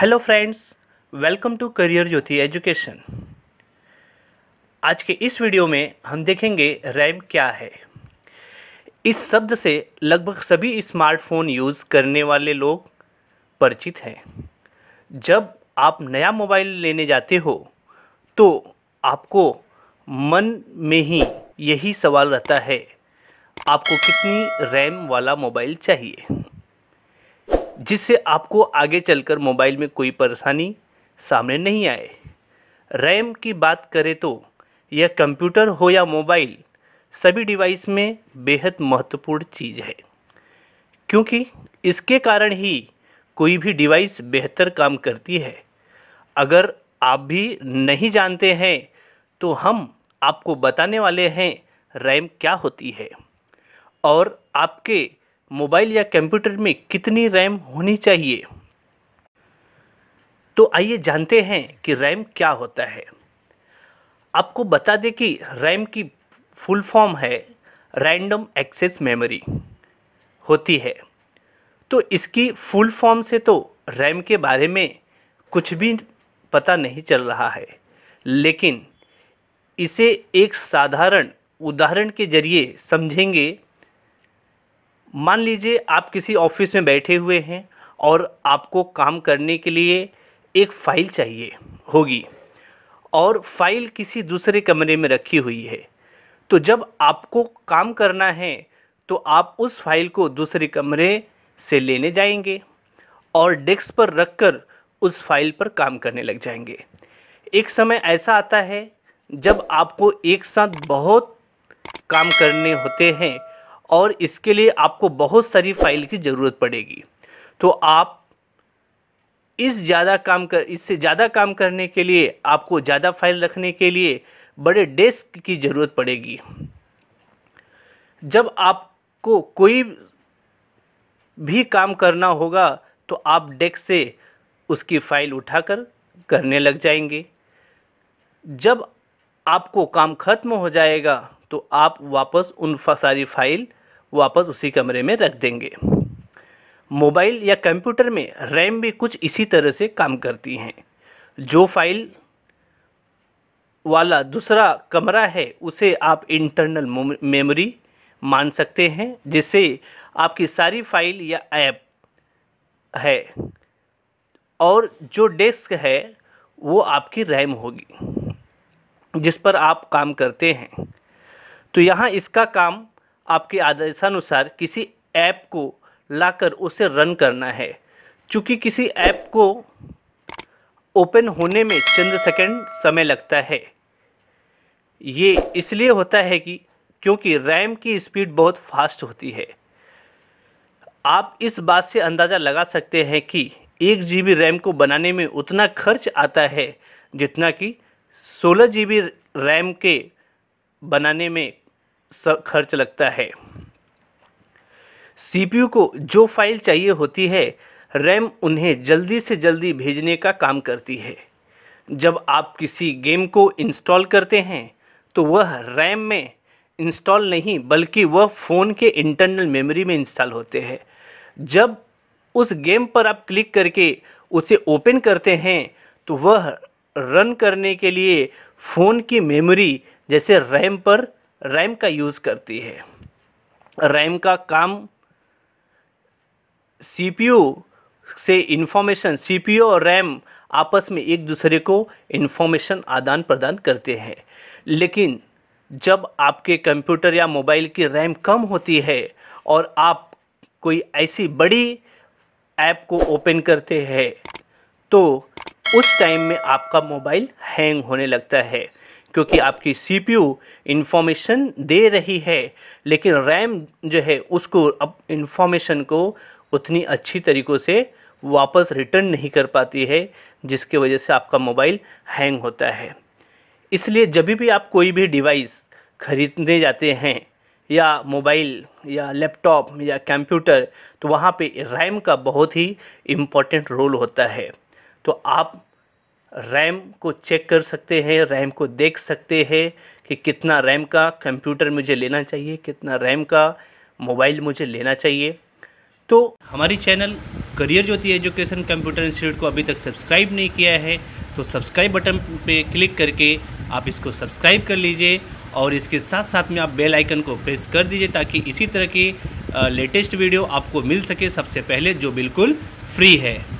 hello friends welcome to career Jyoti education आज के इस वीडियो में हम देखेंगे रैम क्या है इस शब्द से लगभग सभी स्मार्टफोन यूज़ करने वाले लोग परिचित हैं जब आप नया मोबाइल लेने जाते हो तो आपको मन में ही यही सवाल रहता है आपको कितनी रैम वाला मोबाइल चाहिए जिससे आपको आगे चलकर मोबाइल में कोई परेशानी सामने नहीं आए रैम की बात करें तो यह कंप्यूटर हो या मोबाइल सभी डिवाइस में बेहद महत्वपूर्ण चीज़ है क्योंकि इसके कारण ही कोई भी डिवाइस बेहतर काम करती है अगर आप भी नहीं जानते हैं तो हम आपको बताने वाले हैं रैम क्या होती है और आपके मोबाइल या कंप्यूटर में कितनी रैम होनी चाहिए तो आइए जानते हैं कि रैम क्या होता है आपको बता दें कि रैम की फुल फॉर्म है रैंडम एक्सेस मेमोरी होती है तो इसकी फुल फॉर्म से तो रैम के बारे में कुछ भी पता नहीं चल रहा है लेकिन इसे एक साधारण उदाहरण के जरिए समझेंगे मान लीजिए आप किसी ऑफिस में बैठे हुए हैं और आपको काम करने के लिए एक फ़ाइल चाहिए होगी और फाइल किसी दूसरे कमरे में रखी हुई है तो जब आपको काम करना है तो आप उस फाइल को दूसरे कमरे से लेने जाएंगे और डेस्क पर रख कर उस फाइल पर काम करने लग जाएंगे एक समय ऐसा आता है जब आपको एक साथ बहुत काम करने होते हैं और इसके लिए आपको बहुत सारी फाइल की ज़रूरत पड़ेगी तो आप इस ज़्यादा काम कर इससे ज़्यादा काम करने के लिए आपको ज़्यादा फाइल रखने के लिए बड़े डेस्क की ज़रूरत पड़ेगी जब आपको कोई भी काम करना होगा तो आप डेस्क से उसकी फ़ाइल उठाकर करने लग जाएंगे जब आपको काम ख़त्म हो जाएगा तो आप वापस उन सारी फाइल वापस उसी कमरे में रख देंगे मोबाइल या कंप्यूटर में रैम भी कुछ इसी तरह से काम करती हैं जो फाइल वाला दूसरा कमरा है उसे आप इंटरनल मेमोरी मान सकते हैं जिससे आपकी सारी फाइल या ऐप है और जो डेस्क है वो आपकी रैम होगी जिस पर आप काम करते हैं तो यहाँ इसका काम आपके आदेशानुसार किसी ऐप को लाकर उसे रन करना है चूँकि किसी ऐप को ओपन होने में चंद सेकंड समय लगता है ये इसलिए होता है कि क्योंकि रैम की स्पीड बहुत फास्ट होती है आप इस बात से अंदाज़ा लगा सकते हैं कि एक जी रैम को बनाने में उतना खर्च आता है जितना कि सोलह जी रैम के बनाने में खर्च लगता है सीपीयू को जो फाइल चाहिए होती है रैम उन्हें जल्दी से जल्दी भेजने का काम करती है जब आप किसी गेम को इंस्टॉल करते हैं तो वह रैम में इंस्टॉल नहीं बल्कि वह फ़ोन के इंटरनल मेमोरी में इंस्टॉल होते हैं जब उस गेम पर आप क्लिक करके उसे ओपन करते हैं तो वह रन करने के लिए फ़ोन की मेमोरी जैसे रैम पर रैम का यूज़ करती है रैम का काम सीपीयू से इन्फॉर्मेशन सीपीयू और रैम आपस में एक दूसरे को इन्फॉर्मेशन आदान प्रदान करते हैं लेकिन जब आपके कंप्यूटर या मोबाइल की रैम कम होती है और आप कोई ऐसी बड़ी ऐप को ओपन करते हैं तो उस टाइम में आपका मोबाइल हैंग होने लगता है क्योंकि आपकी सी पी यू इन्फॉर्मेशन दे रही है लेकिन रैम जो है उसको अब इन्फॉर्मेशन को उतनी अच्छी तरीक़ों से वापस रिटर्न नहीं कर पाती है जिसके वजह से आपका मोबाइल हैंग होता है इसलिए जब भी आप कोई भी डिवाइस ख़रीदने जाते हैं या मोबाइल या लैपटॉप या कंप्यूटर तो वहाँ पे रैम का बहुत ही इम्पोर्टेंट रोल होता है तो आप रैम को चेक कर सकते हैं रैम को देख सकते हैं कि कितना रैम का कंप्यूटर मुझे लेना चाहिए कितना रैम का मोबाइल मुझे लेना चाहिए तो हमारी channel career Jyoti education computer institute को अभी तक सब्सक्राइब नहीं किया है तो सब्सक्राइब बटन पे क्लिक करके आप इसको सब्सक्राइब कर लीजिए और इसके साथ साथ में आप बेल आइकन को प्रेस कर दीजिए ताकि इसी तरह की लेटेस्ट वीडियो आपको मिल सके सबसे पहले जो बिल्कुल फ्री है